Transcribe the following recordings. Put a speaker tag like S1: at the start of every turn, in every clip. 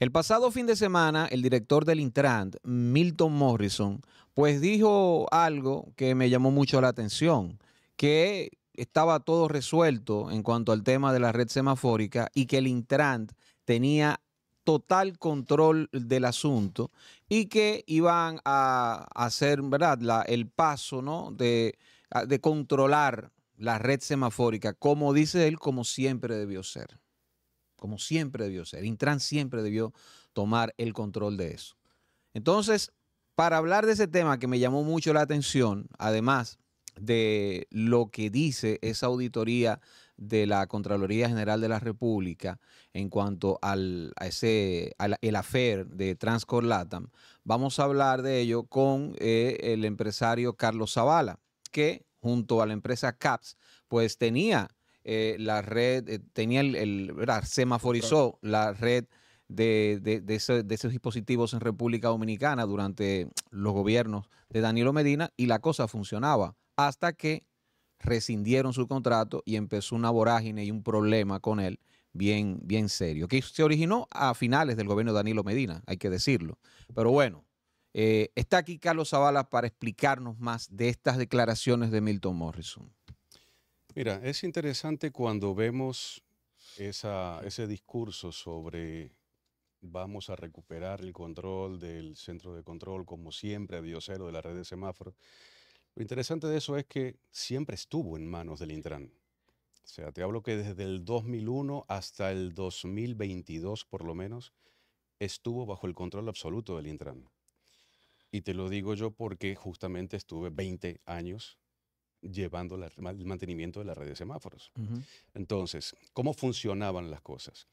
S1: El pasado fin de semana, el director del Intrant Milton Morrison, pues dijo algo que me llamó mucho la atención, que estaba todo resuelto en cuanto al tema de la red semafórica y que el Intrant tenía total control del asunto y que iban a hacer ¿verdad? el paso de, de controlar la red semafórica, como dice él, como siempre debió ser como siempre debió ser. Intran siempre debió tomar el control de eso. Entonces, para hablar de ese tema que me llamó mucho la atención, además de lo que dice esa auditoría de la Contraloría General de la República en cuanto al el afer de Transcorlatam, vamos a hablar de ello con eh, el empresario Carlos Zavala, que junto a la empresa CAPS, pues tenía eh, la red, eh, tenía el, semaforizó la red de, esos dispositivos en República Dominicana durante los gobiernos de Danilo Medina y la cosa funcionaba hasta que rescindieron su contrato y empezó una vorágine y un problema con él bien, bien serio, que se originó a finales del gobierno de Danilo Medina, hay que decirlo. Pero bueno, eh, está aquí Carlos Zavala para explicarnos más de estas declaraciones de Milton Morrison.
S2: Mira, es interesante cuando vemos ese discurso sobre vamos a recuperar el control del centro de control, como siempre, a Cero de la red de semáforos. Lo interesante de eso es que siempre estuvo en manos del Intran. O sea, te hablo que desde el 2001 hasta el 2022, por lo menos, estuvo bajo el control absoluto del Intran. Y te lo digo yo porque justamente estuve 20 años llevando el mantenimiento de la red de semáforos. Entonces, ¿cómo funcionaban las cosas?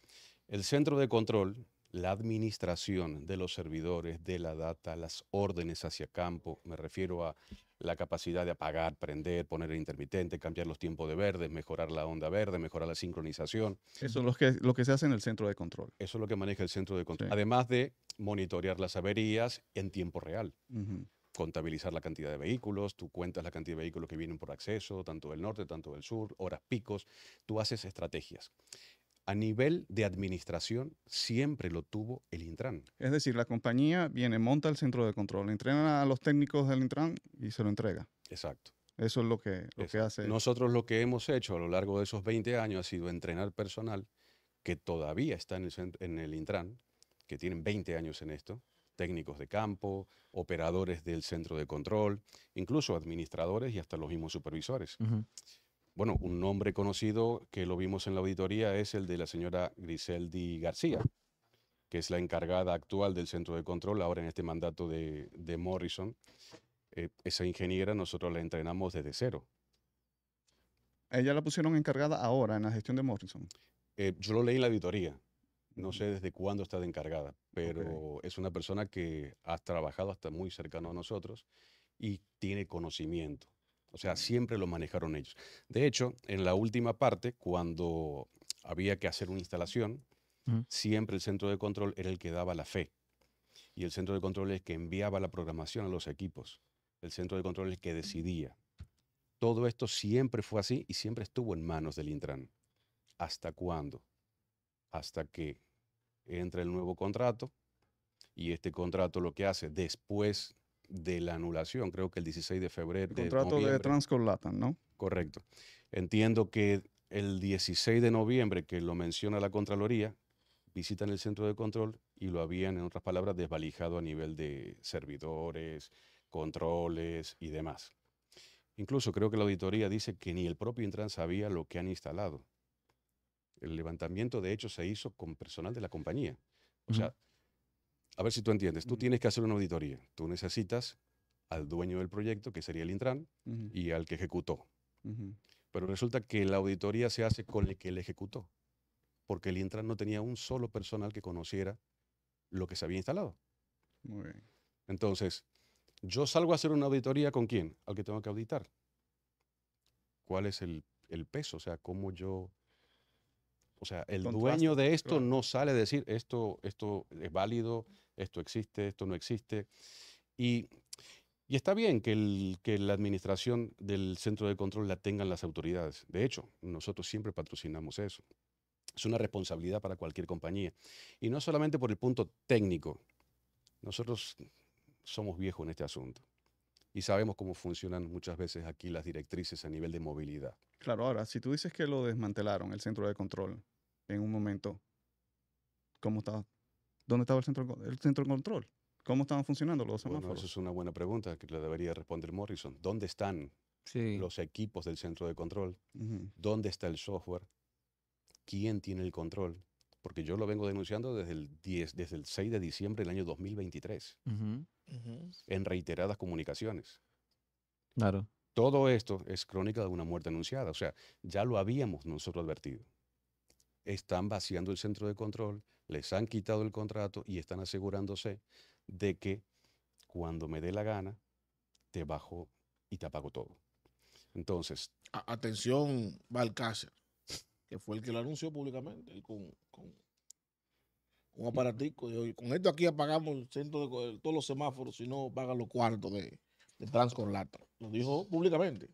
S2: El centro de control, la administración de los servidores, de la data, las órdenes hacia campo, me refiero a la capacidad de apagar, prender, poner el intermitente, cambiar los tiempos de verde, mejorar la onda verde, mejorar la sincronización. Eso es
S3: lo que, lo que se hace en el centro de control.
S2: Eso es lo que maneja el centro de control. Además de monitorear las averías en tiempo real contabilizar la cantidad de vehículos, tú cuentas la cantidad de vehículos que vienen por acceso, tanto del norte, tanto del sur, horas picos, tú haces estrategias. A nivel de administración, siempre lo tuvo el Intran. Es decir, la compañía
S3: viene, monta el centro de control, entrena a los técnicos del Intran y se lo entrega. Exacto. Eso es lo que, lo que hace.
S2: Nosotros lo que hemos hecho a lo largo de esos 20 años ha sido entrenar personal que todavía está en el, en el Intran, que tienen 20 años en esto, técnicos de campo, operadores del centro de control, incluso administradores y hasta los mismos supervisores. Bueno, un nombre conocido que lo vimos en la auditoría es el de la señora Griseldi García, que es la encargada actual del centro de control ahora en este mandato de, Morrison. Eh, esa ingeniera nosotros la entrenamos desde cero.
S3: ¿Ella la pusieron encargada ahora en la gestión de Morrison?
S2: Eh, yo lo leí en la auditoría. No sé desde cuándo está de encargada, pero es una persona que ha trabajado hasta muy cercano a nosotros y tiene conocimiento. O sea, siempre lo manejaron ellos. De hecho, en la última parte, cuando había que hacer una instalación, mm. siempre el centro de control era el que daba la fe. Y el centro de control es el que enviaba la programación a los equipos. El centro de control es el que decidía. Todo esto siempre fue así y siempre estuvo en manos del Intran. ¿Hasta cuándo? Hasta que entra el nuevo contrato y este contrato lo que hace después de la anulación, creo que el 16 de febrero. El contrato de
S3: Transconlatan, ¿no?
S2: Correcto. Entiendo que el 16 de noviembre, que lo menciona la Contraloría, visitan el centro de control y lo habían, en otras palabras, desvalijado a nivel de servidores, controles y demás. Incluso creo que la auditoría dice que ni el propio Intran sabía lo que han instalado. El levantamiento, de hecho, se hizo con personal de la compañía. O sea, a ver si tú entiendes, tú tienes que hacer una auditoría. Tú necesitas al dueño del proyecto, que sería el Intran, y al que ejecutó. Pero resulta que la auditoría se hace con el que le ejecutó, porque el Intran no tenía un solo personal que conociera lo que se había instalado. Muy bien. Entonces, yo salgo a hacer una auditoría con quién? Al que tengo que auditar. ¿Cuál es el, el peso? O sea, cómo yo o sea, el dueño de esto no sale a decir esto, esto es válido, esto existe, esto no existe. Y, está bien que, el, que, la administración del centro de control la tengan las autoridades. De hecho, nosotros siempre patrocinamos eso. Es una responsabilidad para cualquier compañía. Y no solamente por el punto técnico. Nosotros somos viejos en este asunto y sabemos cómo funcionan muchas veces aquí las directrices a nivel de movilidad. Claro, ahora, si tú dices que lo desmantelaron, el centro de control, en
S3: un momento, ¿cómo estaba ¿Dónde estaba el centro, el centro de control? ¿Cómo estaban funcionando los semáforos? es
S2: una buena pregunta que le debería responder Morrison. ¿Dónde están los equipos del centro de control? ¿Dónde está el software? ¿Quién tiene el control? porque yo lo vengo denunciando desde el, 10, 6 de diciembre del año 2023, en reiteradas comunicaciones. Claro. Todo esto es crónica de una muerte anunciada, o sea, ya lo habíamos nosotros advertido. Están vaciando el centro de control, les han quitado el contrato y están asegurándose de que cuando me dé la gana, te bajo y te apago todo.
S4: Entonces. atención, Balcácer fue el que lo anunció públicamente, con, un aparatico. Y con esto aquí apagamos el centro de, todos los semáforos, si no, pagan los cuartos de, de Lo dijo públicamente.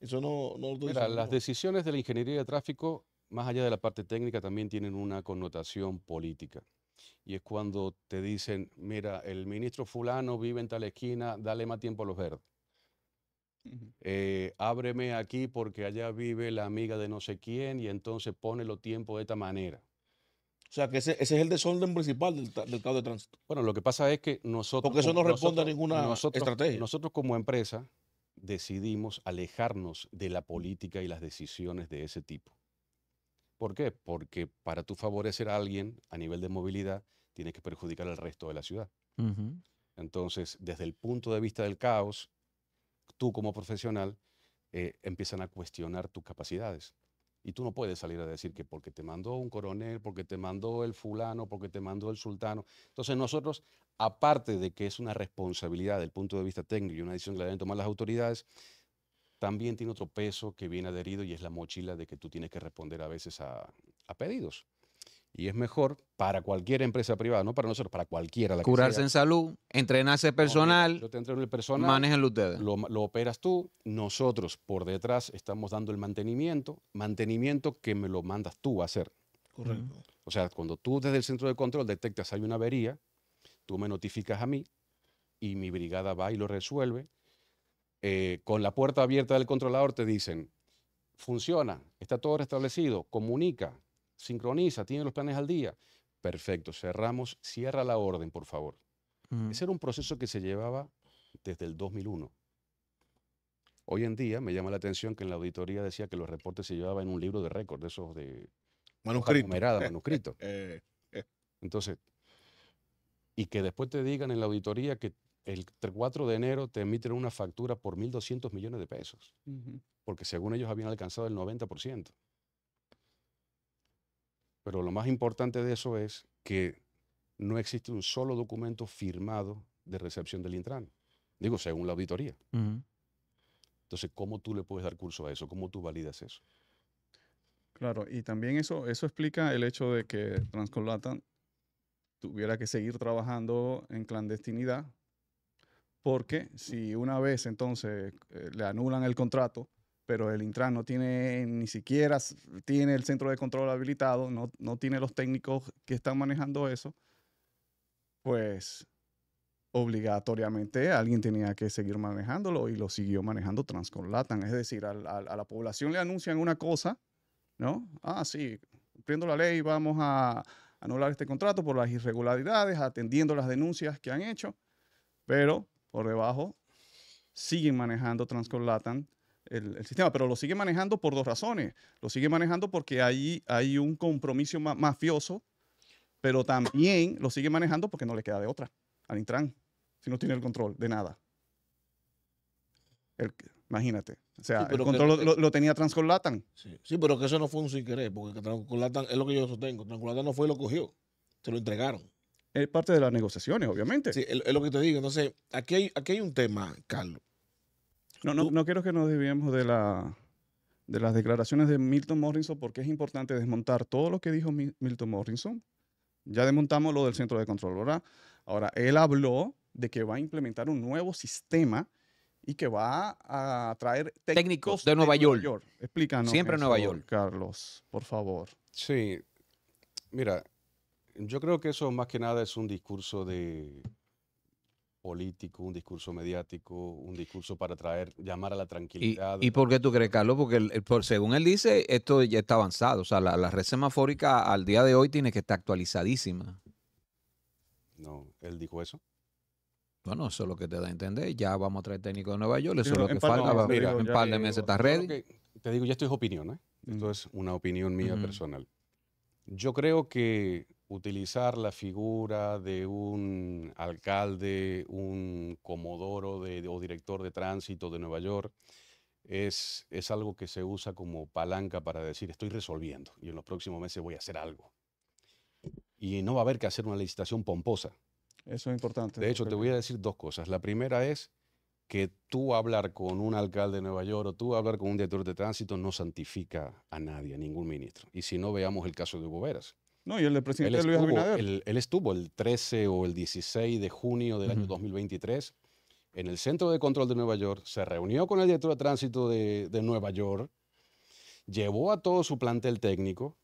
S4: Eso no, lo Mira, las
S2: decisiones de la ingeniería de tráfico, más allá de la parte técnica, también tienen una connotación política. Y es cuando te dicen, mira, el ministro fulano vive en tal esquina, dale más tiempo a los verdes. Eh, ábreme aquí porque allá vive la amiga de no sé quién y entonces pone los tiempos de esta manera. O sea, que ese, es el desorden principal del, caos de tránsito. Bueno, lo que pasa es que nosotros... Porque eso no responde a ninguna estrategia. Nosotros como empresa decidimos alejarnos de la política y las decisiones de ese tipo. ¿Por qué? Porque para tú favorecer a alguien a nivel de movilidad, tienes que perjudicar al resto de la ciudad. Entonces, desde el punto de vista del caos, tú como profesional eh, empiezan a cuestionar tus capacidades. Y tú no puedes salir a decir que porque te mandó un coronel, porque te mandó el fulano, porque te mandó el sultano. Entonces nosotros, aparte de que es una responsabilidad del punto de vista técnico y una decisión que deben tomar las autoridades, también tiene otro peso que viene adherido y es la mochila de que tú tienes que responder a veces a pedidos y es mejor para cualquier empresa privada, no para nosotros, para cualquiera. Curarse en salud, entrenarse personal. yo te entreno el personal. ustedes. Lo, operas tú. Nosotros por detrás estamos dando el mantenimiento, mantenimiento que me lo mandas tú a hacer. Correcto. O sea, cuando tú desde el centro de control detectas hay una avería, tú me notificas a mí y mi brigada va y lo resuelve. Eh, con la puerta abierta del controlador te dicen, funciona, está todo restablecido, comunica, sincroniza, tiene los planes al día. Perfecto, cerramos, cierra la orden, por favor. Ese era un proceso que se llevaba desde el 2001. Hoy en día me llama la atención que en la auditoría decía que los reportes se llevaban en un libro de récord, esos de
S4: manuscrito. Numerada, manuscrito.
S2: Eh, eh. Entonces, y que después te digan en la auditoría que el 4 de enero te emiten una factura por 1.200 millones de pesos, porque según ellos habían alcanzado el 90%. Pero lo más importante de eso es que no existe un solo documento firmado de recepción del Intran. Digo, según la auditoría.
S3: Entonces,
S2: ¿cómo tú le puedes dar curso a eso? ¿Cómo tú validas eso? Claro, y también eso, eso explica
S3: el hecho de que Transcolatan tuviera que seguir trabajando en clandestinidad, porque si una vez entonces eh, le anulan el contrato, pero el Intran no tiene, ni siquiera tiene el centro de control habilitado, no, no tiene los técnicos que están manejando eso, pues obligatoriamente alguien tenía que seguir manejándolo y lo siguió manejando Transcolatan. Es decir, a, la población le anuncian una cosa, ¿no? Ah, sí, cumpliendo la ley vamos a anular este contrato por las irregularidades, atendiendo las denuncias que han hecho, pero por debajo siguen manejando Transcolatan el, sistema, pero lo sigue manejando por dos razones. Lo sigue manejando porque ahí hay un compromiso mafioso, pero también lo sigue manejando porque no le queda de otra al Intran, si no tiene el control de nada. imagínate.
S4: O sea, el control lo, tenía
S3: Transcolatan.
S4: Sí, pero que eso no fue un sin querer, porque Transcolatan es lo que yo sostengo. Transcolatan no fue y lo cogió, se lo entregaron. Es parte de las negociaciones, obviamente. Sí, es lo que te digo. Entonces, aquí hay, aquí hay un tema, Carlos no, no, no quiero que nos desviemos
S3: de, la, de las declaraciones de Milton Morrison porque es importante desmontar todo lo que dijo Milton Morrison. Ya desmontamos lo del centro de control, ¿verdad? Ahora, él habló de que va a implementar un nuevo sistema y que va a traer
S2: técnicos, de, Nueva, York.
S3: Explícanos. Siempre Nueva York.
S2: Carlos, por favor. Sí, mira, yo creo que eso más que nada es un discurso de, político, un discurso mediático, un discurso para traer, llamar a la tranquilidad. ¿Y,
S1: por qué tú crees, Carlos? Porque según él dice, esto ya está avanzado. O sea, la, red semafórica al día de hoy tiene que estar actualizadísima. No, él dijo eso. Bueno, eso es lo que te da a entender. Ya vamos a traer técnico de Nueva York, eso es lo que falta. mira, en par de meses estás ready.
S2: te digo, ya esto es opinión, ¿eh? Esto mm. es una opinión mía mm. personal. Yo creo que utilizar la figura de un alcalde, un comodoro o director de tránsito de Nueva York es, es algo que se usa como palanca para decir estoy resolviendo y en los próximos meses voy a hacer algo. Y no va a haber que hacer una licitación pomposa.
S3: Eso es importante. De hecho, te voy a
S2: decir dos cosas. La primera es que tú hablar con un alcalde de Nueva York o tú hablar con un director de tránsito no santifica a nadie, a ningún ministro. Y si no, veamos el caso de Hugo
S3: no, y el presidente él estuvo,
S2: estuvo el 13 o el 16 de junio del año 2023 en el Centro de Control de Nueva York, se reunió con el director de tránsito de, Nueva York, llevó a todo su plantel técnico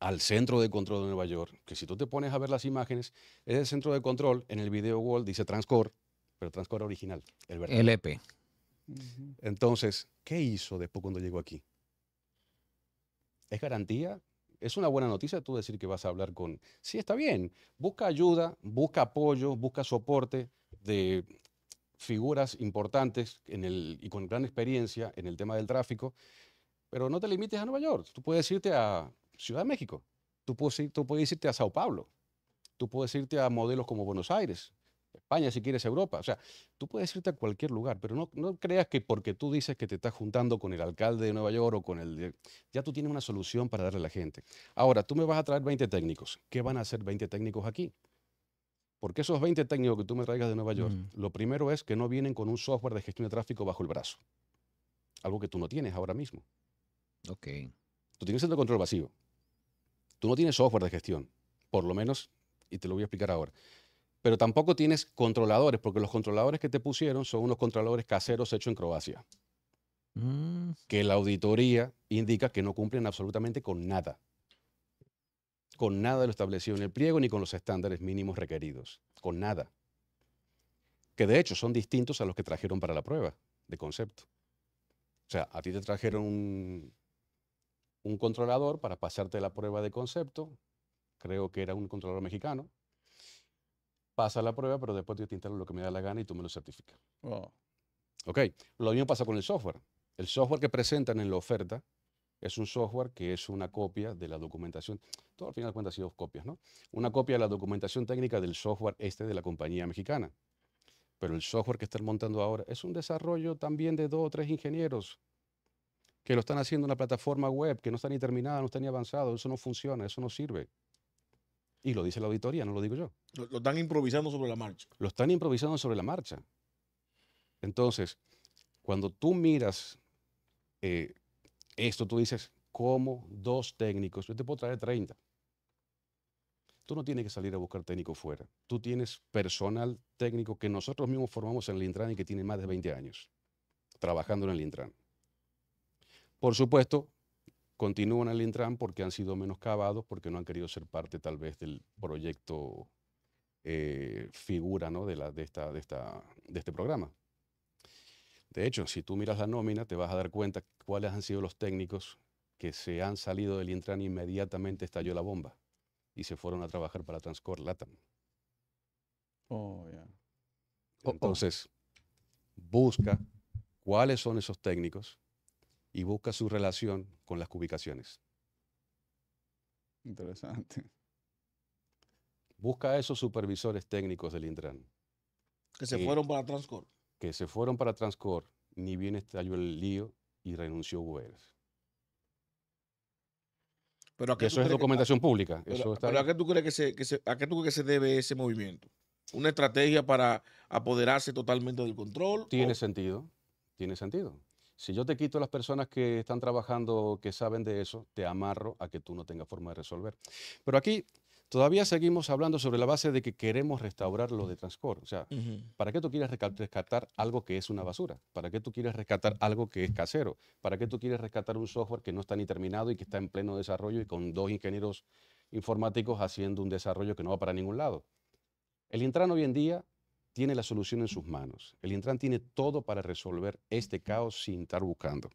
S2: al Centro de Control de Nueva York, que si tú te pones a ver las imágenes, es el Centro de Control, en el video wall dice Transcor, pero Transcor original, el verdadero. E Entonces, ¿qué hizo después cuando llegó aquí? ¿Es garantía es una buena noticia tú decir que vas a hablar con... Sí, está bien, busca ayuda, busca apoyo, busca soporte de figuras importantes en el, y con gran experiencia en el tema del tráfico, pero no te limites a Nueva York, tú puedes irte a Ciudad de México, tú puedes, tú puedes irte a Sao Paulo, tú puedes irte a modelos como Buenos Aires, España, si quieres Europa. O sea, tú puedes irte a cualquier lugar, pero no, no creas que porque tú dices que te estás juntando con el alcalde de Nueva York o con el... De... Ya tú tienes una solución para darle a la gente. Ahora, tú me vas a traer 20 técnicos. ¿Qué van a hacer 20 técnicos aquí? Porque esos 20 técnicos que tú me traigas de Nueva York, mm. lo primero es que no vienen con un software de gestión de tráfico bajo el brazo. Algo que tú no tienes ahora mismo. Ok. Tú tienes centro de control vacío. Tú no tienes software de gestión. Por lo menos, y te lo voy a explicar ahora pero tampoco tienes controladores, porque los controladores que te pusieron son unos controladores caseros hechos en Croacia, mm. que la auditoría indica que no cumplen absolutamente con nada, con nada de lo establecido en el pliego ni con los estándares mínimos requeridos, con nada, que de hecho son distintos a los que trajeron para la prueba de concepto. O sea, a ti te trajeron un controlador para pasarte la prueba de concepto, creo que era un controlador mexicano, pasa la prueba, pero después te instalo lo que me da la gana y tú me lo certificas. Oh. Ok, lo mismo pasa con el software. El software que presentan en la oferta es un software que es una copia de la documentación. Todo al final de cuentas ha sido copias, ¿no? Una copia de la documentación técnica del software este de la compañía mexicana. Pero el software que están montando ahora es un desarrollo también de dos o tres ingenieros que lo están haciendo en una plataforma web que no está ni terminada, no está ni avanzado. Eso no funciona, eso no sirve. Y lo dice la auditoría, no lo digo yo. Lo, están improvisando sobre la marcha. Lo están improvisando sobre la marcha. Entonces, cuando tú miras eh, esto, tú dices, ¿cómo dos técnicos? Yo te puedo traer 30. Tú no tienes que salir a buscar técnico fuera. Tú tienes personal técnico que nosotros mismos formamos en el Intran y que tiene más de 20 años trabajando en el Intran. Por supuesto, continúan al Intran porque han sido menos cavados, porque no han querido ser parte tal vez del proyecto eh, figura de, la, de, esta, de, este programa. De hecho, si tú miras la nómina, te vas a dar cuenta cuáles han sido los técnicos que se han salido del Intran e inmediatamente estalló la bomba y se fueron a trabajar para Transcor Latam. Oh, Entonces, busca cuáles son esos técnicos y busca su relación con las cubicaciones.
S3: Interesante.
S2: Busca a esos supervisores técnicos del Intran. Que se eh, fueron para Transcor. Que se fueron para Transcor, ni bien estalló el lío y renunció Uber. Ah,
S4: pero eso es documentación pública. Pero, ¿a, qué tú crees que se, ¿a debe ese movimiento? ¿Una estrategia para apoderarse totalmente del control? Tiene sentido, tiene sentido.
S2: Si yo te quito las personas que están trabajando, que saben de eso, te amarro a que tú no tengas forma de resolver. Pero aquí todavía seguimos hablando sobre la base de que queremos restaurar lo de Transcor. O sea, ¿para qué tú quieres rescatar algo que es una basura? ¿Para qué tú quieres rescatar algo que es casero? ¿Para qué tú quieres rescatar un software que no está ni terminado y que está en pleno desarrollo y con dos ingenieros informáticos haciendo un desarrollo que no va para ningún lado? El Intran hoy en día tiene la solución en sus manos. El Intran tiene todo para resolver este caos sin estar buscando.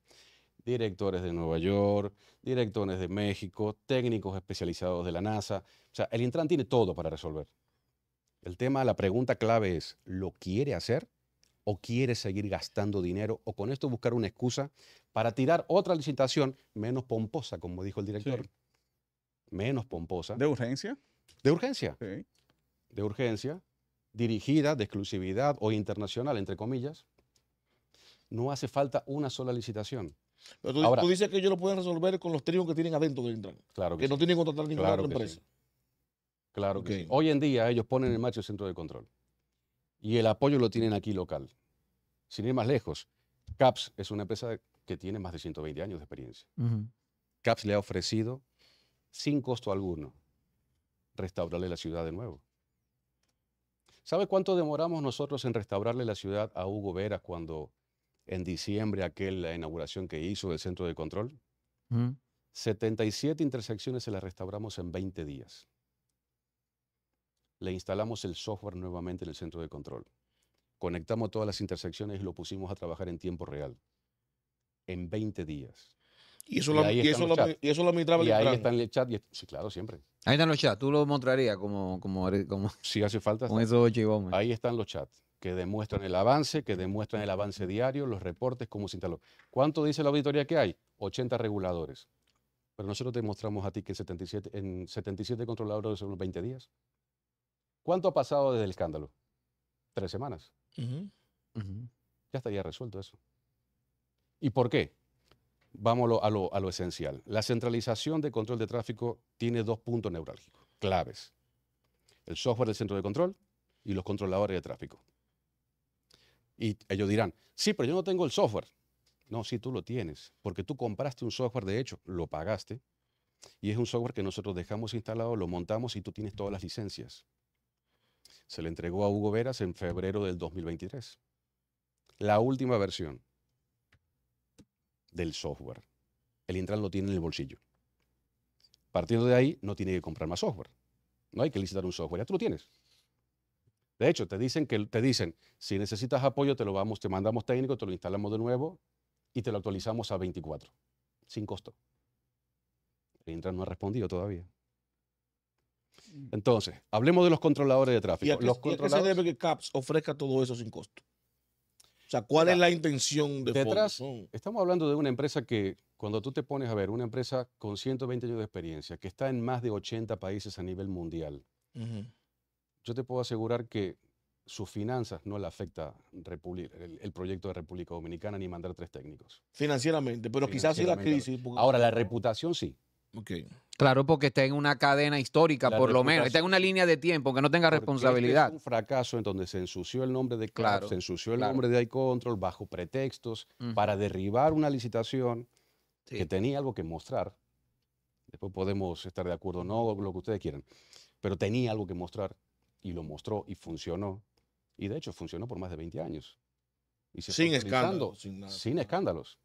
S2: Directores de Nueva York, directores de México, técnicos especializados de la NASA. O sea, el Intran tiene todo para resolver. El tema, la pregunta clave es, ¿lo quiere hacer? ¿O quiere seguir gastando dinero? ¿O con esto buscar una excusa para tirar otra licitación menos pomposa, como dijo el director? Menos pomposa. ¿De urgencia? De urgencia. Sí. De urgencia dirigida de exclusividad o internacional, entre comillas, no hace falta una sola licitación. Pero tú, dices
S4: que ellos lo pueden resolver con los tríos que tienen adentro del Intran.
S2: Claro que, no tienen que
S4: contratar ninguna otra empresa.
S2: Claro que sí. Hoy en día ellos ponen en marcha el centro de control. Y el apoyo lo tienen aquí local. Sin ir más lejos, CAPS es una empresa que tiene más de 120 años de experiencia. CAPS le ha ofrecido, sin costo alguno, restaurarle la ciudad de nuevo. ¿Sabe cuánto demoramos nosotros en restaurarle la ciudad a Hugo Vera cuando en diciembre aquel la inauguración que hizo del centro de control? 77 intersecciones se las restauramos en 20 días. Le instalamos el software nuevamente en el centro de control. Conectamos todas las intersecciones y lo pusimos a trabajar en tiempo real.
S1: En 20 días.
S2: Y eso, lo, eso, y Y ahí está en el chat. sí, claro, siempre.
S1: Ahí están los chats. Tú lo mostrarías como, como, Si hace falta. Ahí
S2: están los chats que demuestran el avance, que demuestran el avance diario, los reportes, cómo se instaló. ¿Cuánto dice la auditoría que hay? 80 reguladores. Pero nosotros te mostramos a ti que en 77, en 77 controladores son 20 días. ¿Cuánto ha pasado desde el escándalo? Tres semanas. Ya estaría resuelto eso. ¿Y por qué? Vámonos a lo, a lo esencial. La centralización de control de tráfico tiene dos puntos neurálgicos, claves. El software del centro de control y los controladores de tráfico. Y ellos dirán, sí, pero yo no tengo el software. No, sí, tú lo tienes, porque tú compraste un software, de hecho, lo pagaste, y es un software que nosotros dejamos instalado, lo montamos y tú tienes todas las licencias. Se le entregó a Hugo Veras en febrero del 2023. La última versión del software. El Intran lo tiene en el bolsillo. Partiendo de ahí, no tiene que comprar más software. No hay que licitar un software, ya tú lo tienes. De hecho, te dicen que te dicen, si necesitas apoyo, te lo vamos, te mandamos técnico, te lo instalamos de nuevo y te lo actualizamos a 24, sin costo. El Intran no ha respondido todavía. Mm. Entonces, hablemos de los controladores de tráfico. los debe
S4: que CAPS ofrezca todo eso sin costo? O
S2: sea, ¿cuál es la intención de Detrás, Estamos hablando de una empresa que, cuando tú te pones a ver, una empresa con 120 años de experiencia, que está en más de 80 países a nivel mundial, yo te puedo asegurar que sus finanzas no le afecta el, proyecto de República Dominicana ni mandar tres técnicos.
S4: Financieramente, pero quizás sí la crisis. Ahora, la
S2: reputación sí.
S4: Claro, porque está
S1: en una cadena histórica, por lo menos. Está en una línea de tiempo, que no tenga responsabilidad. un
S2: fracaso en donde se ensució el nombre de Claro, se ensució el nombre de iControl bajo pretextos para derribar una licitación que tenía algo que mostrar. Después podemos estar de acuerdo, o no lo que ustedes quieran, pero tenía algo que mostrar y lo mostró y funcionó. Y de hecho funcionó por más de 20 años. sin escándalos. Sin, escándalos.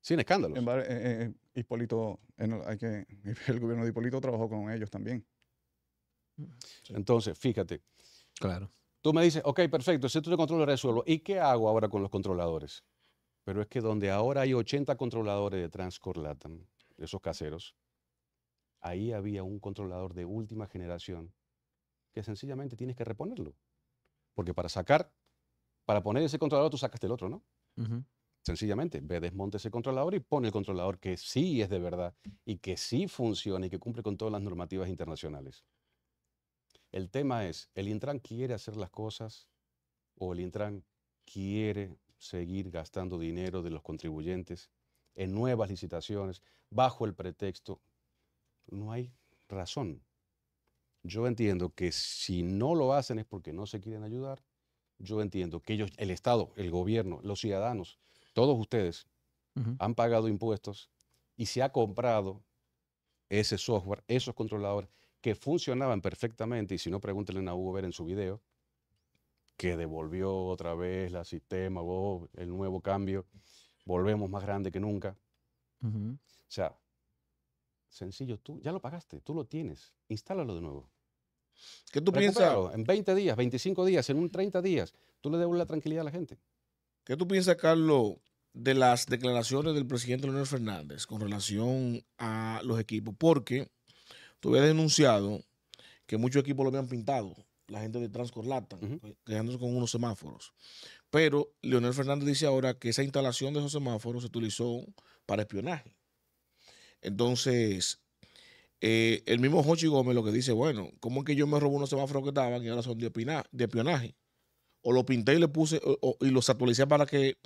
S3: Sin escándalos. Eh, eh, eh, Hipólito, el, hay que, el gobierno de Hipólito trabajó con ellos también.
S2: Entonces, fíjate. Claro. Tú me dices, ok, perfecto, el centro de control lo resuelvo. ¿Y qué hago ahora con los controladores? Pero es que donde ahora hay 80 controladores de Transcorlatan, esos caseros, ahí había un controlador de última generación que sencillamente tienes que reponerlo. Porque para sacar, para poner ese controlador, tú sacaste el otro, ¿no? Sencillamente, ve, desmonte ese controlador y pone el controlador que sí es de verdad y que sí funciona y que cumple con todas las normativas internacionales. El tema es, ¿el Intran quiere hacer las cosas o el Intran quiere seguir gastando dinero de los contribuyentes en nuevas licitaciones bajo el pretexto? No hay razón. Yo entiendo que si no lo hacen es porque no se quieren ayudar. Yo entiendo que ellos, el Estado, el gobierno, los ciudadanos todos ustedes han pagado impuestos y se ha comprado ese software, esos controladores que funcionaban perfectamente, y si no, pregúntenle a Hugo Ver en su video, que devolvió otra vez la sistema, el nuevo cambio, volvemos más grande que nunca. O sea, sencillo, tú ya lo pagaste, tú lo tienes, instálalo de nuevo. ¿Qué tú piensas? En 20 días, 25
S4: días, en un 30 días, tú le debes la tranquilidad a la gente. ¿Qué tú piensas, Carlos, de las declaraciones del presidente Leonel Fernández con relación a los equipos, porque tú denunciado que muchos equipos lo habían pintado, la gente de Transcorlata, eh, quedándose con unos semáforos. Pero Leonel Fernández dice ahora que esa instalación de esos semáforos se utilizó para espionaje. Entonces, eh, el mismo Jochi Gómez lo que dice, bueno, ¿cómo es que yo me robó unos semáforos que estaban y ahora son de, espionaje? O lo pinté y le puse, y los actualicé para que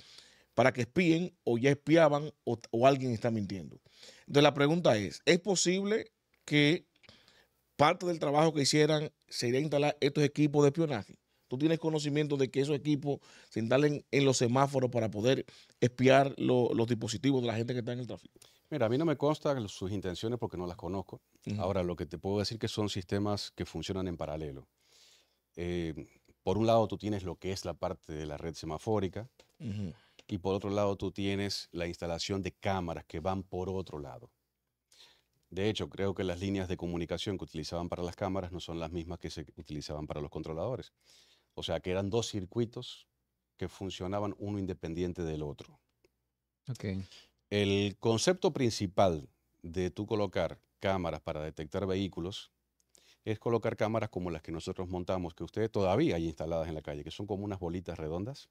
S4: para que espíen o ya espiaban o, alguien está mintiendo. Entonces la pregunta es, ¿es posible que parte del trabajo que hicieran sería instalar estos equipos de espionaje? ¿Tú tienes conocimiento de que esos equipos se instalen en los semáforos para poder espiar los dispositivos de la gente que está en el tráfico? Mira, a mí no me consta sus intenciones porque no las conozco.
S2: Ahora, lo que te puedo decir que son sistemas que funcionan en paralelo. Eh, por un lado, tú tienes lo que es la parte de la red semafórica y por otro lado tú tienes la instalación de cámaras que van por otro lado. De hecho, creo que las líneas de comunicación que utilizaban para las cámaras no son las mismas que se utilizaban para los controladores. O sea, que eran dos circuitos que funcionaban uno independiente del otro. El concepto principal de tú colocar cámaras para detectar vehículos es colocar cámaras como las que nosotros montamos, que ustedes todavía hay instaladas en la calle, que son como unas bolitas redondas.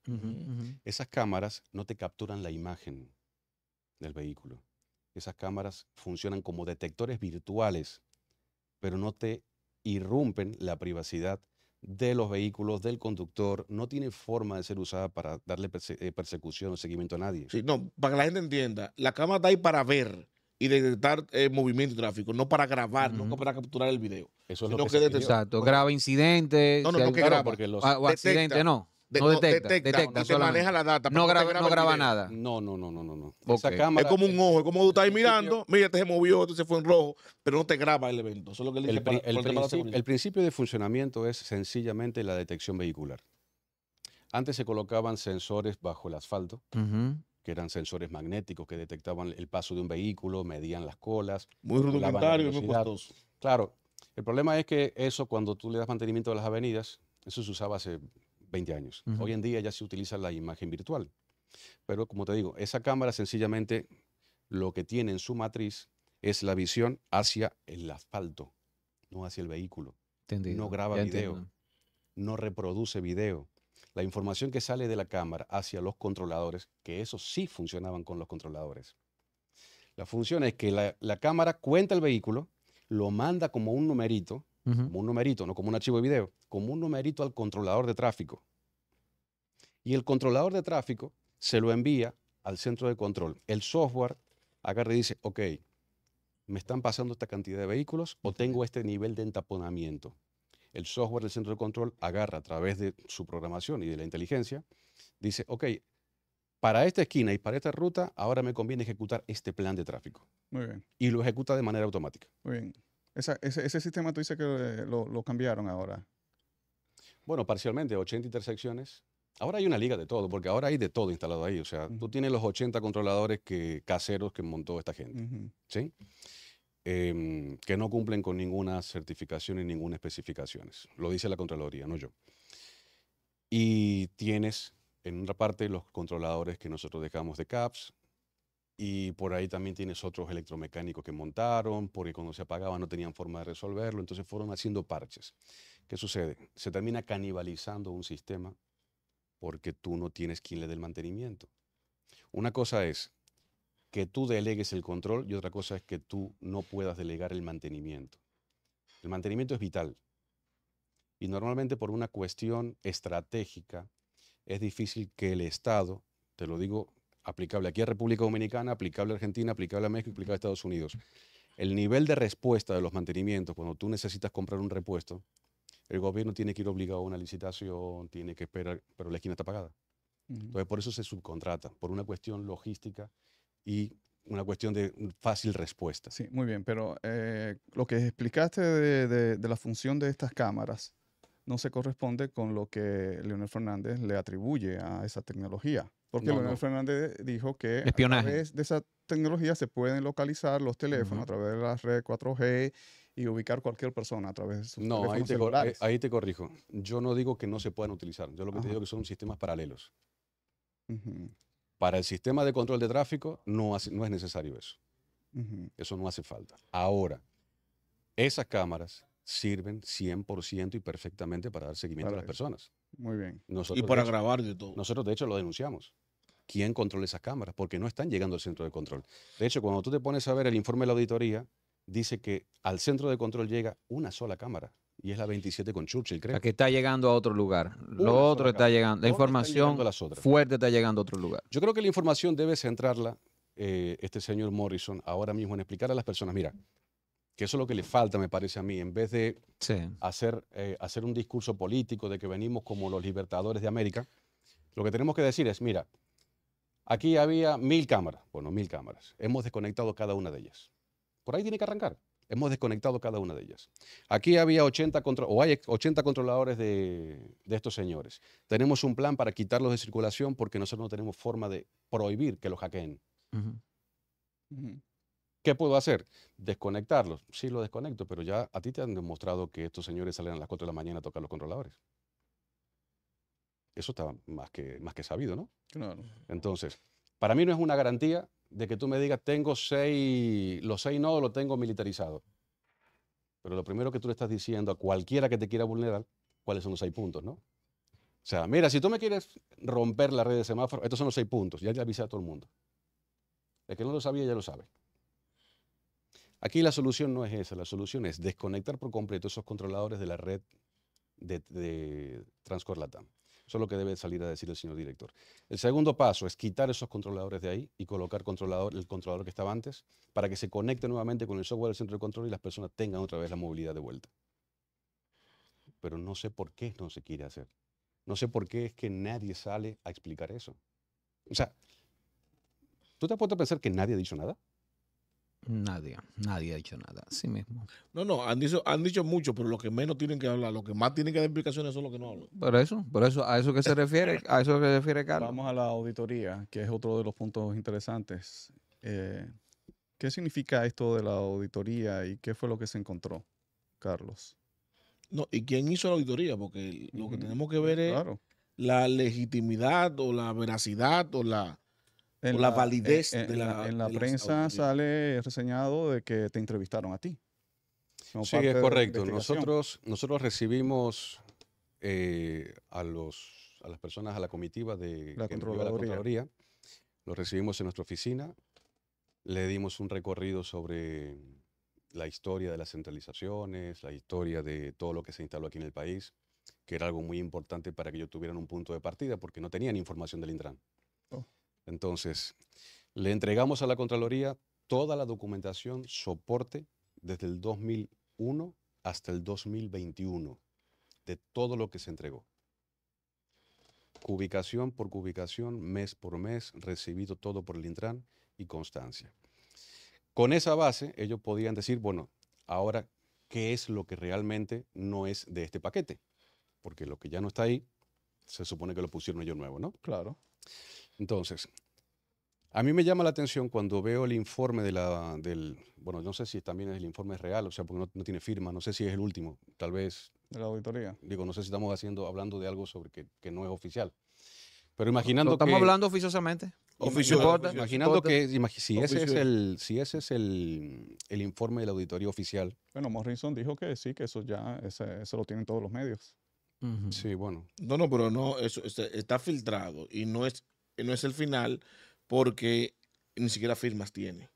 S2: Esas cámaras no te capturan la imagen del vehículo. Esas cámaras funcionan como detectores virtuales, pero no te irrumpen la privacidad de los vehículos, del
S4: conductor, no tiene forma de ser usada para darle eh, persecución o seguimiento a nadie. Sí, no, para que la gente entienda, la cámara está ahí para ver y detectar eh, movimiento y tráfico, no para grabar, no para capturar el video. Eso es lo que, que detecta. Exacto, graba
S1: incidentes. No, no, no que graba. Porque los, o accidentes, no. De, no, detecta, detecta, detecta se maneja la data. No, graba, no graba nada.
S4: No, no, no,
S2: no, no. Okay. cámara, es como
S4: un ojo, es como tú estás mirando, mira, te este se movió, este se fue en rojo, pero no te graba el evento. Eso es lo que él dice, el, el, principio, el
S2: principio de funcionamiento es sencillamente la detección vehicular. Antes se colocaban sensores bajo el asfalto. Uh que eran sensores magnéticos que detectaban el paso de un vehículo, medían las colas. Muy rudimentarios, muy costoso. Claro, el problema es que eso cuando tú le das mantenimiento a las avenidas, eso se usaba hace 20 años. Hoy en día ya se utiliza la imagen virtual. Pero como te digo, esa cámara sencillamente lo que tiene en su matriz es la visión hacia el asfalto, no hacia el vehículo. Entendido. No graba video, no reproduce video la información que sale de la cámara hacia los controladores, que eso sí funcionaban con los controladores. La función es que la, cámara cuenta el vehículo, lo manda como un numerito, como un numerito, no como un archivo de video, como un numerito al controlador de tráfico. Y el controlador de tráfico se lo envía al centro de control. El software agarra y dice, ok, me están pasando esta cantidad de vehículos o tengo este nivel de entaponamiento el software del centro de control agarra a través de su programación y de la inteligencia, dice, ok, para esta esquina y para esta ruta, ahora me conviene ejecutar este plan de tráfico. Muy bien. Y lo ejecuta de manera automática.
S3: Muy bien. ese, sistema tú dices que lo, eh, cambiaron ahora.
S2: Bueno, parcialmente, 80 intersecciones. Ahora hay una liga de todo, porque ahora hay de todo instalado ahí. O sea, tú tienes los 80 controladores que, caseros que montó esta gente. ¿Sí? Em, que no cumplen con ninguna certificación y ninguna especificaciones. Lo dice la Contraloría, no yo. Y tienes, en otra parte, los controladores que nosotros dejamos de CAPS. Y por ahí también tienes otros electromecánicos que montaron, porque cuando se apagaba no tenían forma de resolverlo, entonces fueron haciendo parches. ¿Qué sucede? Se termina canibalizando un sistema porque tú no tienes quien le dé el mantenimiento. Una cosa es que tú delegues el control y otra cosa es que tú no puedas delegar el mantenimiento. El mantenimiento es vital. Y normalmente por una cuestión estratégica es difícil que el Estado, te lo digo aplicable aquí a República Dominicana, aplicable a Argentina, aplicable a México, aplicable a Estados Unidos, el nivel de respuesta de los mantenimientos cuando tú necesitas comprar un repuesto, el gobierno tiene que ir obligado a una licitación, tiene que esperar, pero la esquina está pagada. Entonces, por eso se subcontrata, por una cuestión logística y una cuestión de fácil respuesta. Sí, muy bien, pero eh, lo
S3: que explicaste de, de, la función de estas cámaras no se corresponde con lo que Leonel Fernández le atribuye a esa tecnología. Porque Leonel Fernández dijo que a través de esa tecnología se pueden localizar los teléfonos a través de la red 4G y ubicar cualquier persona a través de sus no, teléfonos ahí te eh, ahí te
S2: corrijo. Yo no digo que no se puedan utilizar. Yo lo que te digo que son sistemas paralelos. Para el sistema de control de tráfico no, es necesario eso. Eso no hace falta. Ahora, esas cámaras sirven 100% y perfectamente para dar seguimiento a las personas. Muy bien. y para grabar de todo. Nosotros, de hecho, lo denunciamos. ¿Quién controla esas cámaras? Porque no están llegando al centro de control. De hecho, cuando tú te pones a ver el informe de la auditoría, dice que al centro de control llega una sola cámara y es la 27 con Churchill, creo. La que
S1: está llegando a otro lugar.
S2: Lo otro está llegando. La información fuerte está llegando a otro lugar. Yo creo que la información debe centrarla eh, este señor Morrison ahora mismo en explicar a las personas, mira, que eso es lo que le falta, me parece a mí, en vez de hacer, eh, hacer un discurso político de que venimos como los libertadores de América, lo que tenemos que decir es, mira, aquí había mil cámaras, bueno, mil cámaras, hemos desconectado cada una de ellas. Por ahí tiene que arrancar. Hemos desconectado cada una de ellas. Aquí había 80 o hay 80 controladores de, estos señores. Tenemos un plan para quitarlos de circulación porque nosotros no tenemos forma de prohibir que los hackeen. ¿Qué puedo hacer? Desconectarlos. Sí, lo desconecto, pero ya a ti te han demostrado que estos señores salen a las 4 de la mañana a tocar los controladores. Eso está más que, más que sabido, ¿no? Claro. Entonces, para mí no es una garantía de que tú me digas, tengo seis, los seis nodos los tengo militarizados. Pero lo primero que tú le estás diciendo a cualquiera que te quiera vulnerar, cuáles son los seis puntos, ¿no? O sea, mira, si tú me quieres romper la red de semáforos, estos son los seis puntos, ya le avisé a todo el mundo. El que no lo sabía ya lo sabe. Aquí la solución no es esa, la solución es desconectar por completo esos controladores de la red de, de Transcorlatam. Eso es lo que debe salir a decir el señor director. El segundo paso es quitar esos controladores de ahí y colocar controlador, el controlador que estaba antes para que se conecte nuevamente con el software del centro de control y las personas tengan otra vez la movilidad de vuelta. Pero no sé por qué no se quiere hacer. No sé por qué es que nadie sale a explicar eso. O sea,
S1: ¿tú te has puesto a pensar que
S4: nadie ha dicho nada?
S1: Nadie, nadie ha hecho nada, sí mismo.
S4: No, no, han dicho, han dicho mucho, pero lo que menos tienen que hablar, lo que más tienen que dar explicaciones son los que no hablan.
S1: Por eso, por eso, a eso que se refiere, a eso que se refiere Carlos. Vamos
S4: a la auditoría, que es otro de los puntos
S3: interesantes. Eh, ¿Qué significa esto de la auditoría y qué fue lo que se
S4: encontró, Carlos? No, ¿y quién hizo la auditoría? Porque lo que tenemos que ver es la legitimidad o la veracidad o la eh, eh, en la, validez en, de la. En la, prensa
S3: sale reseñado de que te entrevistaron a ti. Sí, es correcto. Nosotros,
S2: nosotros recibimos eh, a, los, a las personas, a la comitiva de la, Controladoría. la Los recibimos en nuestra oficina. Le dimos un recorrido sobre la historia de las centralizaciones, la historia de todo lo que se instaló aquí en el país, que era algo muy importante para que ellos tuvieran un punto de partida porque no tenían información del Intran. Oh. Entonces, le entregamos a la Contraloría toda la documentación, soporte, desde el 2001 hasta el 2021, de todo lo que se entregó. Cubicación por cubicación, mes por mes, recibido todo por el Intran y constancia. Con esa base, ellos podían decir, bueno, ahora, ¿qué es lo que realmente no es de este paquete? Porque lo que ya no está ahí, se supone que lo pusieron ellos nuevo, ¿no? Claro. Entonces, a mí me llama la atención cuando veo el informe de la, del, bueno, no sé si también es el informe real, o sea, porque no, tiene firma, no sé si es el último, tal vez. De la auditoría. Digo, no sé si estamos haciendo, hablando de algo sobre que, no es oficial. Pero imaginando estamos hablando oficiosamente. Oficio, imaginando que si, ese es el, si ese es el, informe de la auditoría oficial. Bueno,
S3: Morrison dijo que sí, que eso ya, ese, eso lo tienen todos los medios. Sí, bueno.
S4: No, no, pero no, eso este, está, filtrado y no es no es el final porque ni siquiera firmas tiene.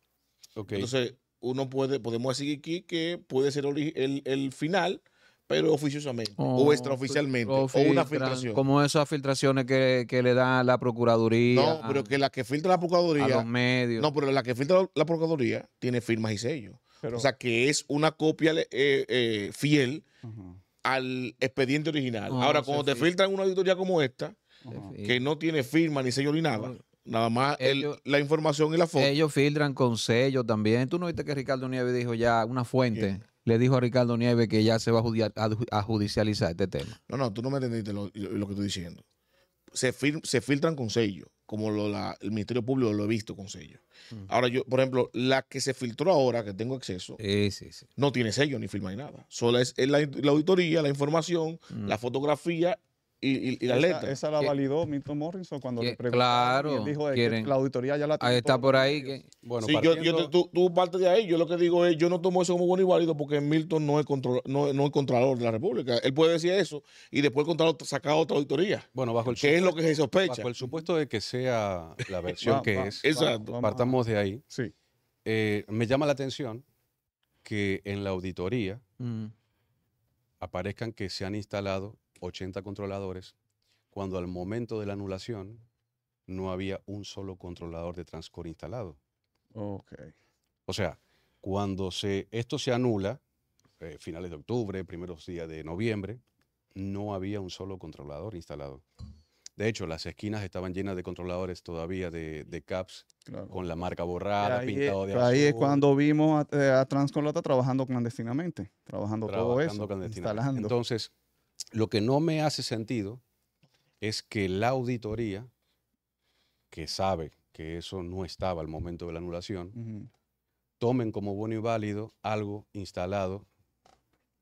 S4: Entonces, uno puede, podemos decir aquí que puede ser el, final, pero oficiosamente o oh, extraoficialmente o, una filtración.
S1: Como esas filtraciones que, que le da la Procuraduría. No, pero
S4: que la que filtra la Procuraduría. A No, pero la que filtra la Procuraduría tiene firmas y sellos. o sea, que es una copia eh, eh, fiel al expediente original. Oh, Ahora, cuando te filtran una auditoría como esta, que no tiene firma ni sello ni nada. Nada más la información y la foto. Ellos
S1: filtran con sello también. ¿Tú no viste que Ricardo Nieves dijo ya una fuente? Le dijo a Ricardo Nieves que ya se va a, judicializar este tema.
S4: No, no, tú no me entendiste lo, que estoy diciendo. Se, filtran con sello, como el Ministerio Público lo he visto con sello. Mm. Ahora, yo, por ejemplo, la que se filtró ahora, que tengo acceso, no tiene sello ni firma ni nada. Solo es, la, auditoría, la información, mm. la fotografía y, la letra. Esa la validó Milton Morrison cuando le preguntó. Claro. dijo la auditoría ya la tiene. Ahí está por ahí. bueno, tú, partes de ahí. Yo lo que digo es, yo no tomo eso como bueno y válido porque Milton no es, control, no, es de la República. Él puede decir eso y después el saca otra auditoría. Bueno, bajo el Que es lo que se sospecha. Bajo el supuesto de que sea la versión que es. Exacto. Partamos
S2: de ahí. Sí. Eh, me llama la atención que en la auditoría mm. aparezcan que se han instalado 80 controladores, cuando al momento de la anulación no había un solo controlador de Transcore instalado. O sea, cuando se, esto se anula, eh, finales de octubre, primeros días de noviembre, no había un solo controlador instalado. De hecho, las esquinas estaban llenas de controladores todavía de, caps con la marca borrada, ahí pintado de azul. Ahí es cuando
S3: vimos a, eh, a trabajando clandestinamente,
S2: trabajando, trabajando todo eso, instalando. Entonces, lo que no me hace sentido es que la auditoría, que sabe que eso no estaba al momento de la anulación, tomen como bueno y válido algo instalado,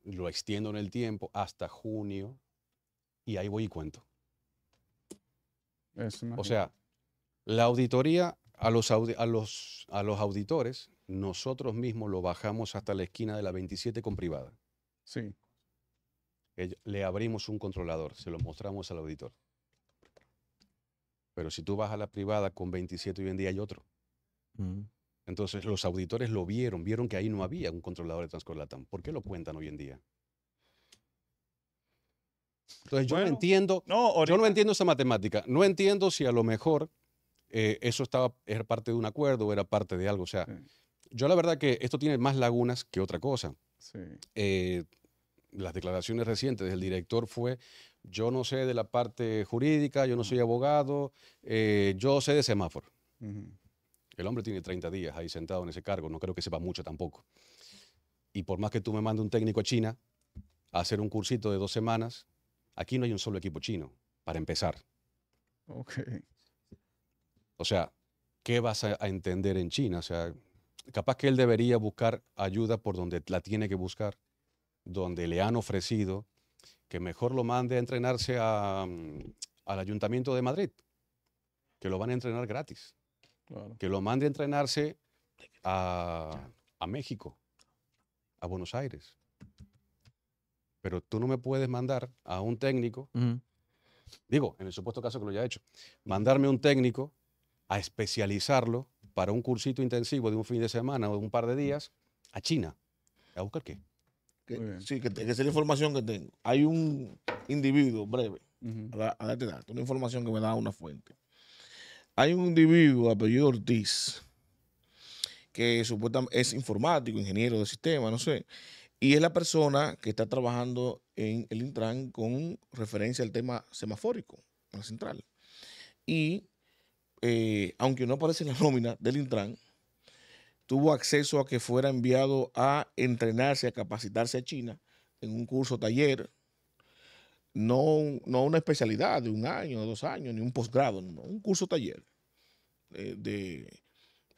S2: lo extiendo en el tiempo hasta junio y ahí voy y cuento. o sea, la auditoría a los, a, los, a los auditores, nosotros mismos lo bajamos hasta la esquina de la 27 con privada. Sí le abrimos un controlador, se lo mostramos al auditor. Pero si tú vas a la privada con 27 hoy en día hay otro. Mm. Entonces los auditores lo vieron, vieron que ahí no había un controlador de Transcorlatan ¿Por qué lo cuentan hoy en día? Entonces yo no entiendo, yo no entiendo esa matemática. No entiendo si a lo mejor eh, eso estaba era parte de un acuerdo o era parte de algo. O sea, yo la verdad que esto tiene más lagunas que otra cosa. Sí. Eh, las declaraciones recientes del director fue, yo no sé de la parte jurídica, yo no soy abogado, eh, yo sé de semáforo. El hombre tiene 30 días ahí sentado en ese cargo, no creo que sepa mucho tampoco. Y por más que tú me mandes un técnico a China a hacer un cursito de dos semanas, aquí no hay un solo equipo chino, para empezar. Ok. O sea, ¿qué vas a, entender en China? O sea, capaz que él debería buscar ayuda por donde la tiene que buscar donde le han ofrecido que mejor lo mande a entrenarse mm, al Ayuntamiento de Madrid, que lo van a entrenar gratis, que lo mande a entrenarse a, México, a Buenos Aires. Pero tú no me puedes mandar a un técnico, digo, en el supuesto caso que lo haya hecho, mandarme un técnico a especializarlo para un cursito intensivo de un fin de semana o de un par de días a China. ¿A buscar qué?
S4: sí, que, es la información que tengo. Hay un individuo breve, a, darte una información que me da una fuente. Hay un individuo apellido Ortiz que supuestamente es informático, ingeniero de sistema, no sé. Y es la persona que está trabajando en el Intran con referencia al tema semafórico, en la central. Y eh, aunque no aparece en la nómina del Intran, tuvo acceso a que fuera enviado a entrenarse, a capacitarse a China en un curso taller, no, no una especialidad de un año, dos años, ni un posgrado, un curso taller eh, de,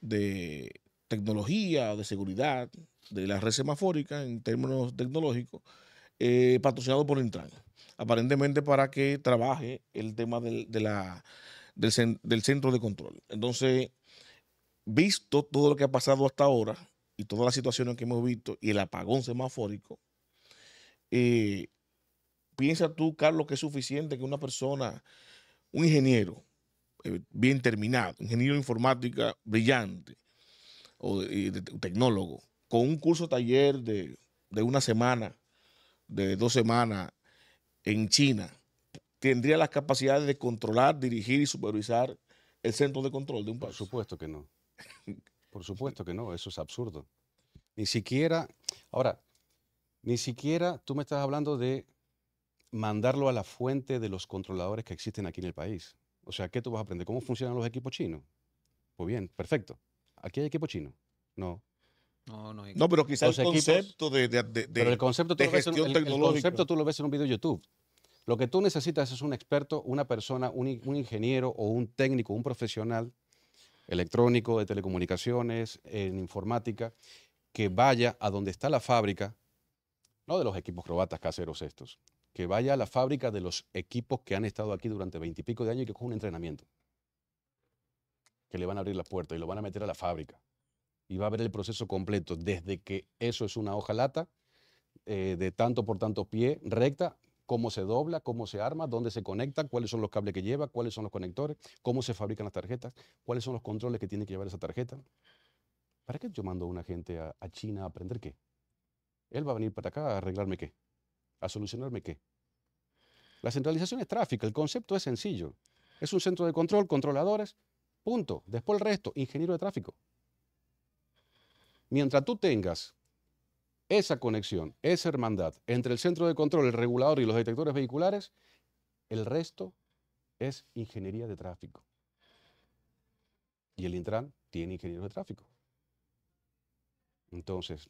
S4: de, tecnología o de seguridad de la red semafórica en términos tecnológicos, eh, patrocinado por Intran. Aparentemente para que trabaje el tema del, del centro de control. Entonces, visto todo lo que ha pasado hasta ahora y todas las situaciones que hemos visto y el apagón semafórico, eh, piensa tú, Carlos, que es suficiente que una persona, un ingeniero eh, bien terminado, ingeniero de informática brillante o eh, de, tecnólogo, con un curso taller de, de una semana, de dos semanas en China, tendría las capacidades de controlar, dirigir y supervisar el centro de control de un país? Por supuesto que no. Por supuesto que no, eso es absurdo. Ni siquiera, ahora,
S2: ni siquiera tú me estás hablando de mandarlo a la fuente de los controladores que existen aquí en el país. O sea, ¿qué tú vas a aprender? ¿Cómo funcionan los equipos chinos? Pues bien, perfecto. ¿Aquí hay equipo chino? No.
S4: No, no, hay... no pero quizás el concepto de, de, de,
S1: pero el concepto de gestión tecnológica. El concepto
S2: tú lo ves en un video de YouTube. Lo que tú necesitas es un experto, una persona, un ingeniero o un técnico, un profesional electrónico, de telecomunicaciones, en informática, que vaya a donde está la fábrica, no de los equipos croatas caseros estos, que vaya a la fábrica de los equipos que han estado aquí durante veintipico de años y que con un entrenamiento. Que le van a abrir la puerta y lo van a meter a la fábrica. Y va a ver el proceso completo, desde que eso es una hoja lata, eh, de tanto por tanto pie, recta, cómo se dobla, cómo se arma, dónde se conecta, cuáles son los cables que lleva, cuáles son los conectores, cómo se fabrican las tarjetas, cuáles son los controles que tiene que llevar esa tarjeta. ¿Para qué yo mando a una gente a, China a aprender qué? Él va a venir para acá a arreglarme qué, a solucionarme qué. La centralización es tráfico, el concepto es sencillo. Es un centro de control, controladores, punto. Después el resto, ingeniero de tráfico. Mientras tú tengas esa conexión, esa hermandad entre el centro de control, el regulador y los detectores vehiculares, el resto es ingeniería de tráfico. Y el Intran tiene ingenieros de tráfico. Entonces,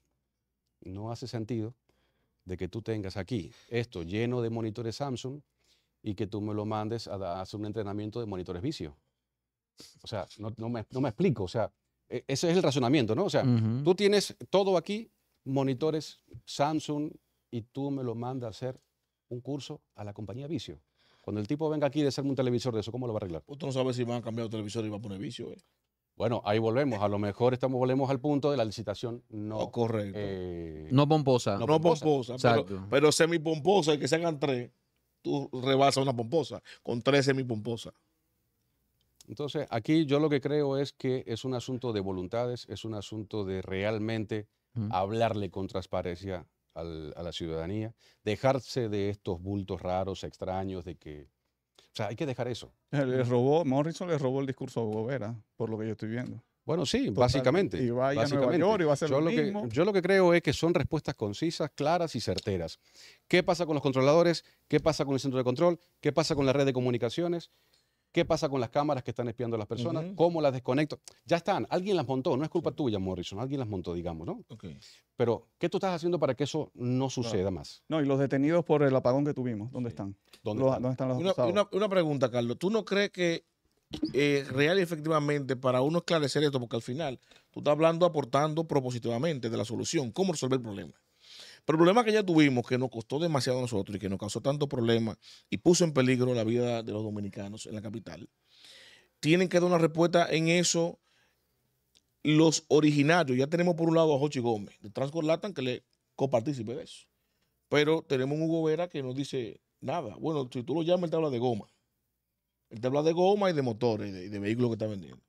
S2: no hace sentido de que tú tengas aquí esto lleno de monitores Samsung y que tú me lo mandes a, hacer un entrenamiento de monitores vicio. O sea, no, me, explico. O sea, e, ese es el razonamiento, ¿no? O sea, tú tienes todo aquí monitores Samsung y tú me lo mandas a hacer un curso a la compañía Vicio. Cuando el tipo venga aquí de hacerme un televisor de eso, ¿cómo lo va a arreglar? Usted no sabe si van a cambiar el televisor y va a poner vicio. ¿eh? Bueno, ahí volvemos. A lo mejor estamos volvemos al punto de la licitación no. Oh, correcto. Eh,
S1: no pomposa.
S2: No pomposa. pomposa Exacto. Pero,
S4: pero semipomposa, que se hagan tres, tú rebasas una pomposa con tres semipomposas. Entonces, aquí yo lo que creo es que es un asunto
S2: de voluntades, es un asunto de realmente hablarle con transparencia a la ciudadanía, dejarse de estos bultos raros, extraños, de que... O sea, hay que dejar eso.
S3: Eh, Morrison le robó el discurso a Gobera, por lo que yo estoy viendo. Bueno,
S2: sí, básicamente. Y va A Nueva York y va a ser yo lo, mismo. Que, yo lo que creo es que son respuestas concisas, claras y certeras. ¿Qué pasa con los controladores? ¿Qué pasa con el centro de control? ¿Qué pasa con la red de comunicaciones? qué pasa con las cámaras que están espiando a las personas, cómo las desconecto. Ya están, alguien las montó, no es culpa tuya, Morrison, alguien las montó, digamos, ¿no? Okay. Pero, ¿qué tú estás haciendo para que eso no
S4: suceda
S3: más? No, y los detenidos por el apagón que tuvimos, ¿dónde están? ¿Dónde, están? los
S4: Una, pregunta, Carlos, ¿tú no crees que eh, real y efectivamente para uno esclarecer esto, porque al final tú estás hablando, aportando propositivamente de la solución, cómo resolver el problema? Pero el problema que ya tuvimos, que nos costó demasiado a nosotros y que nos causó tanto problema y puso en peligro la vida de los dominicanos en la capital, tienen que dar una respuesta en eso los originarios. Ya tenemos por un lado a Jochi Gómez de Transcorlatan que le copartícipe de eso. Pero tenemos un Hugo Vera que no dice nada. Bueno, si tú lo llamas, él te habla de goma. Él te habla de goma y de motores y de vehículos que está vendiendo.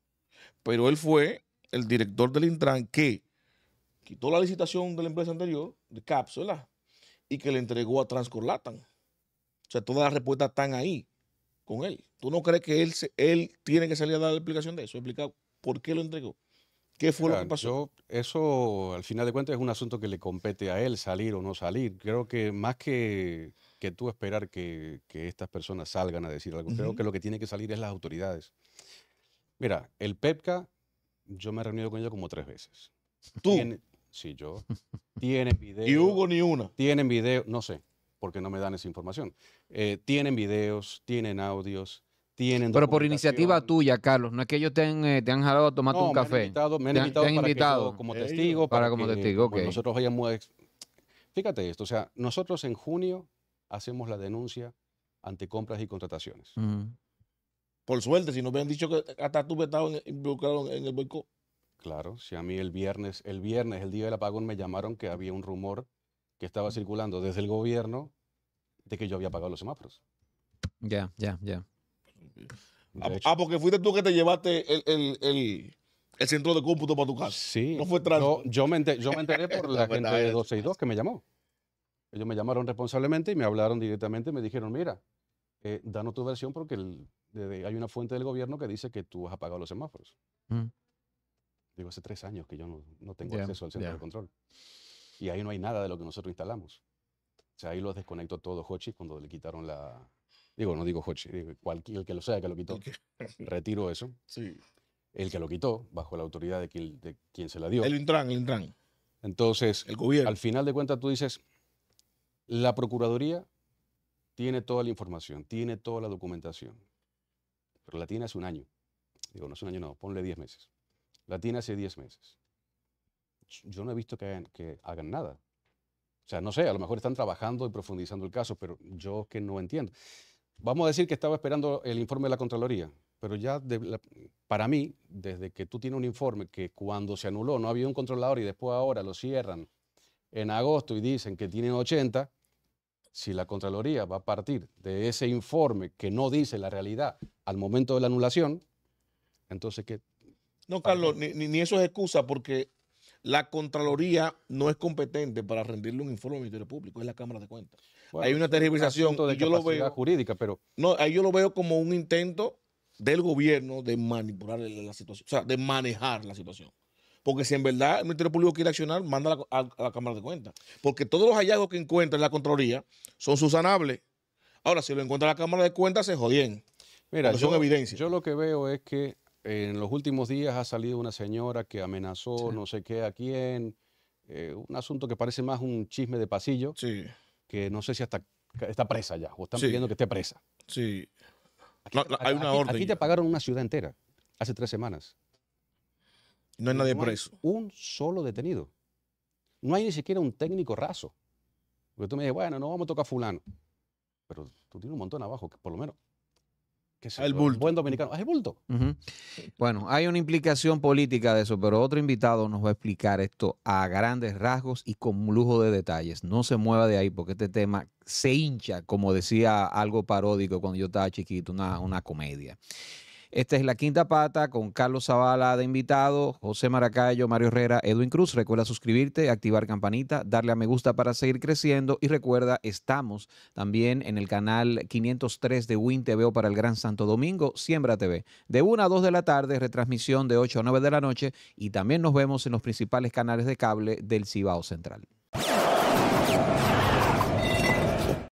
S4: Pero él fue el director del Intran que quitó la licitación de la empresa anterior, de cápsula Y que le entregó a Transcorlatan. O sea, todas las respuestas están ahí con él. ¿Tú no crees que él, él tiene que salir a dar la explicación de eso? Explicar por qué lo entregó. ¿Qué fue lo que pasó? eso, al final de cuentas, es un asunto que le compete a él salir o no
S2: salir. Creo que más que, que tú esperar que, estas personas salgan a decir algo, creo que lo que tiene que salir es las autoridades. Mira, el PEPCA, yo me he reunido con ellos como tres veces. ¿Tú? Sí, yo. Tienen video. y Hugo ni una. Tienen video, no sé, porque no me dan esa información. Eh, tienen videos, tienen
S1: audios, tienen. Pero por iniciativa tuya, Carlos, no es que ellos te han, eh, jalado a tomarte un café. Han invitado, me han, invitado, para como testigo. Para, como testigo, Nosotros hayamos.
S2: Fíjate esto, o sea, nosotros en junio hacemos la denuncia ante compras y contrataciones. Por suerte, si nos habían dicho que hasta tú estabas involucrado en el boicot. Claro, si a mí el viernes, el viernes, el día del apagón, me llamaron que había un rumor que estaba circulando desde el gobierno de que yo había pagado los semáforos.
S1: Ya, ya, ya.
S4: Ah, ah, porque fuiste tú que te llevaste el, centro de cómputo para tu casa. Sí. No fue tras. yo, me enteré, yo me enteré por la gente de
S2: 262 que me llamó. Ellos me llamaron responsablemente y me hablaron directamente. Me dijeron, mira, eh, danos tu versión porque hay una fuente del gobierno que dice que tú has apagado los semáforos. Mm. Digo, hace tres años que yo no, no tengo acceso al centro de control. Y ahí no hay nada de lo que nosotros instalamos. O sea, ahí los desconectó todo Hochi cuando le quitaron la... Digo, no digo Hochi, el que lo sea que lo quitó. Retiro eso. Sí. El que lo quitó, bajo la autoridad de quien, se la dio. El Intran, el Intran. Entonces, al final de cuentas tú dices, la Procuraduría tiene toda la información, tiene toda la documentación, pero la tiene hace un año. Digo, no es un año, no, ponle diez meses. La tiene hace 10 meses. Yo no he visto que hagan, nada. O sea, no sé, a lo mejor están trabajando y profundizando el caso, pero yo que no entiendo. Vamos a decir que estaba esperando el informe de la Contraloría, pero ya para mí, desde que tú tienes un informe que cuando se anuló no había un controlador y después ahora lo cierran en agosto y dicen que tienen 80, si la Contraloría va a partir de ese informe que no dice la realidad al momento de la anulación, entonces, ¿qué,
S4: no, Carlos, ni, eso es excusa porque la Contraloría no es competente para rendirle un informe al Ministerio Público, es la Cámara de Cuentas. hay una terribilización, de y yo lo veo jurídica, pero no, ahí yo lo veo como un intento del gobierno de manipular la situación, o sea, de manejar la situación. Porque si en verdad el Ministerio Público quiere accionar, manda a la, Cámara de Cuentas. Porque todos los hallazgos que encuentra en la Contraloría son susanables. Ahora, si lo encuentra la Cámara de Cuentas, se jodien. Mira, son evidencias.
S2: Yo lo que veo es que en los últimos días ha salido una señora que amenazó no sé qué a quién, eh, un asunto que parece más un chisme de pasillo, sí. que no sé si hasta está presa ya, o están pidiendo que esté presa. Sí.
S4: hay una orden. Aquí te
S2: pagaron una ciudad entera, hace tres semanas.
S4: No hay nadie preso.
S2: un solo detenido. No hay ni siquiera un técnico raso. Porque tú me dices, bueno, no vamos a tocar fulano. Pero tú tienes un montón abajo, por lo menos el bulto. buen dominicano. Es bulto.
S1: Bueno, hay una implicación política de eso, pero otro invitado nos va a explicar esto a grandes rasgos y con lujo de detalles. No se mueva de ahí porque este tema se hincha, como decía algo paródico cuando yo estaba chiquito, una, una comedia. Esta es la quinta pata con Carlos Zavala de invitado, José Maracayo, Mario Herrera, Edwin Cruz. Recuerda suscribirte, activar campanita, darle a me gusta para seguir creciendo y recuerda, estamos también en el canal 503 de Win TV para el Gran Santo Domingo, Siembra TV, de 1 a 2 de la tarde, retransmisión de 8 a 9 de la noche y también nos vemos en los principales canales de cable del Cibao Central.